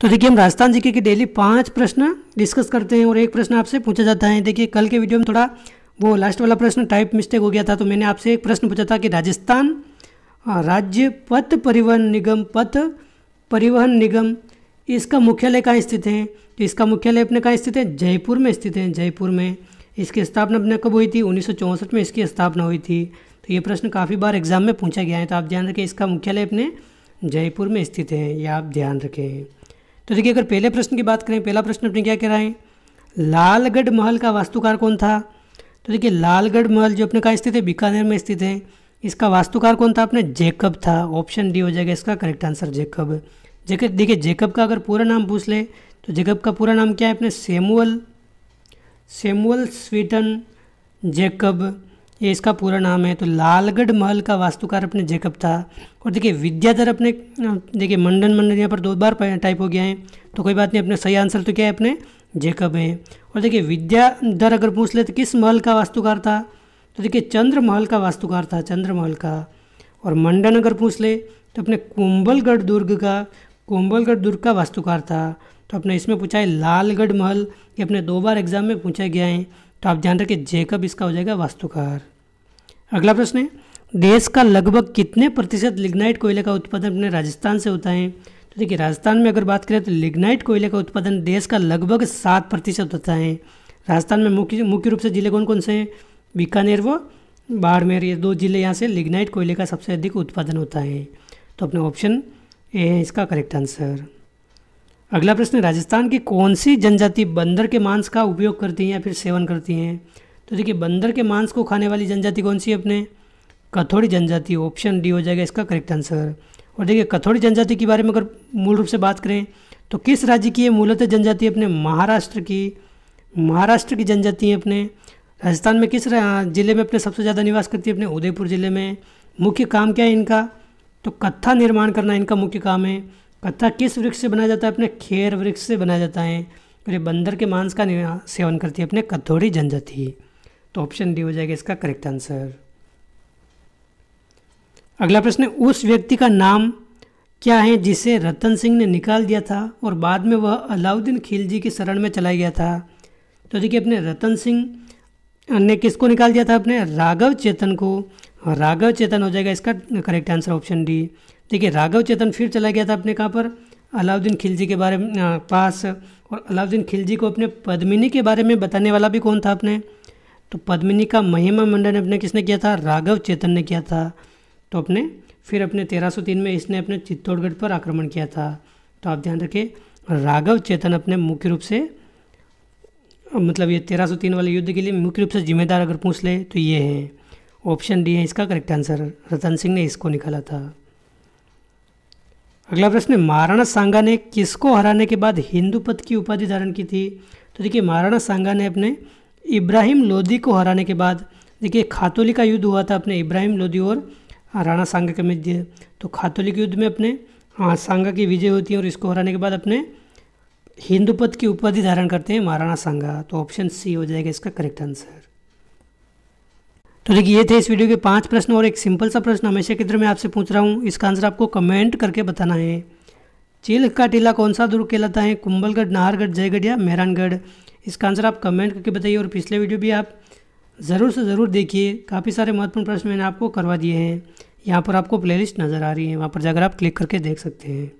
तो देखिए हम राजस्थान जीके के डेली पांच प्रश्न डिस्कस करते हैं और एक प्रश्न आपसे पूछा जाता है देखिए कल के वीडियो में थोड़ा वो लास्ट वाला प्रश्न टाइप मिस्टेक हो गया था तो मैंने आपसे एक प्रश्न पूछा था कि राजस्थान राज्य पथ परिवहन निगम पथ परिवहन निगम इसका मुख्यालय कहाँ स्थित है तो इसका मुख्यालय अपने कहाँ स्थित है जयपुर में स्थित है जयपुर में इसकी स्थापना अपने कब हुई थी उन्नीस में इसकी स्थापना हुई थी तो ये प्रश्न काफ़ी बार एग्जाम में पूछा गया है तो आप ध्यान रखें इसका मुख्यालय अपने जयपुर में स्थित है यह आप ध्यान रखें तो देखिए अगर पहले प्रश्न की बात करें पहला प्रश्न अपने क्या कह रहा है लालगढ़ महल का वास्तुकार कौन था तो देखिए लालगढ़ महल जो अपने कहा स्थित है बीकानेर में स्थित है इसका वास्तुकार कौन था अपने जेकब था ऑप्शन डी हो जाएगा इसका करेक्ट आंसर जेकब जैकब देखिए जेकब का अगर पूरा नाम पूछ ले तो जेकब का पूरा नाम क्या है अपने सेमुअल सेमुअल स्वीटन जेकब ये इसका पूरा नाम है तो लालगढ़ महल का वास्तुकार अपने जेकब था और देखिए विद्याधर अपने देखिए मंडन मंडन यहाँ पर दो बार टाइप हो गया है तो कोई बात नहीं अपने सही आंसर तो क्या है अपने जेकब है और देखिए विद्याधर अगर पूछ ले तो किस महल का वास्तुकार था तो देखिए चंद्र महल का वास्तुकार था चंद्र महल का और मंडन अगर पूछ ले तो अपने कुंभलगढ़ दुर्ग का कुंभलगढ़ दुर्ग का वास्तुकार था तो अपने इसमें पूछा है लालगढ़ महल ये अपने दो बार एग्जाम में पूछा गया है तो आप ध्यान रखें जेकब इसका हो जाएगा वास्तुकार अगला प्रश्न है देश का लगभग कितने प्रतिशत लिग्नाइट कोयले का उत्पादन अपने राजस्थान से होता है तो देखिए राजस्थान में अगर बात करें तो लिग्नाइट कोयले का उत्पादन देश का लगभग सात प्रतिशत होता है राजस्थान में मुख्य मुख्य रूप से जिले कौन कौन से हैं बीकानेर व बाड़मेर ये दो जिले यहाँ से लिग्नाइट कोयले का सबसे अधिक उत्पादन होता है तो अपना ऑप्शन ए है इसका करेक्ट आंसर अगला प्रश्न राजस्थान की कौन सी जनजाति बंदर के मांस का उपयोग करती हैं या फिर सेवन करती हैं तो देखिए बंदर के मांस को खाने वाली जनजाति कौन सी है अपने कथौड़ी जनजाति ऑप्शन डी हो जाएगा इसका करेक्ट आंसर और देखिए कथौड़ी जनजाति के बारे में अगर मूल रूप से बात करें तो किस राज्य की ये मूलतः जनजाति अपने महाराष्ट्र की महाराष्ट्र की जनजाति है अपने राजस्थान में किस जिले में अपने सबसे ज़्यादा निवास करती है अपने उदयपुर ज़िले में मुख्य काम क्या है इनका तो कत्था निर्माण करना इनका मुख्य काम है कत्था किस वृक्ष से बनाया जाता है अपने खेर वृक्ष से बनाया जाता है और ये बंदर के मांस का सेवन करती है अपने कथौड़ी जनजाति तो ऑप्शन डी हो जाएगा इसका करेक्ट आंसर अगला प्रश्न उस व्यक्ति का नाम क्या है जिसे रतन सिंह ने निकाल दिया था और बाद में वह अलाउद्दीन खिलजी की शरण में चला गया था तो देखिए अपने रतन सिंह ने किसको निकाल दिया था अपने राघव चेतन को राघव चेतन हो जाएगा इसका करेक्ट आंसर ऑप्शन डी देखिए राघव चेतन फिर चला गया था अपने कहाँ पर अलाउद्दीन खिलजी के बारे में पास और अलाउद्दीन खिलजी को अपने पद्मिनी के बारे में बताने वाला भी कौन था अपने तो पद्मिनी का महिमा मंडन अपने किसने किया था राघव चेतन ने किया था तो अपने फिर अपने 1303 में इसने अपने चित्तौड़गढ़ पर आक्रमण किया था तो आप ध्यान रखें राघव चेतन अपने मुख्य रूप से मतलब ये 1303 वाले युद्ध के लिए मुख्य रूप से जिम्मेदार अगर पूछ ले तो ये है ऑप्शन डी है इसका करेक्ट आंसर रतन सिंह ने इसको निकाला था अगला प्रश्न महाराणा सांगा ने किसको हराने के बाद हिंदू पद की उपाधि धारण की थी तो देखिए महाराणा सांगा ने अपने इब्राहिम लोधी को हराने के बाद देखिए खातोली का युद्ध हुआ था अपने इब्राहिम लोधी और राणा सांगा के मध्य तो खातोली के युद्ध में अपने हाँ, सांगा की विजय होती है और इसको हराने के बाद अपने हिंदू की उपाधि धारण करते हैं महाराणा सांगा तो ऑप्शन सी हो जाएगा इसका करेक्ट आंसर तो देखिए ये थे इस वीडियो के पांच प्रश्न और एक सिंपल सा प्रश्न हमेशा की तरह मैं आपसे पूछ रहा हूँ इसका आंसर आपको कमेंट करके बताना है चिल्ह का टीला कौन सा दुर्ग कहलाता है कुंभलगढ़ नाहरगढ़ जयगढ़ या मेहरानगढ़ इसका आंसर आप कमेंट करके बताइए और पिछले वीडियो भी आप ज़रूर से ज़रूर देखिए काफ़ी सारे महत्वपूर्ण प्रश्न मैंने आपको करवा दिए हैं यहाँ पर आपको प्लेलिस्ट नज़र आ रही है वहाँ पर जाकर आप क्लिक करके देख सकते हैं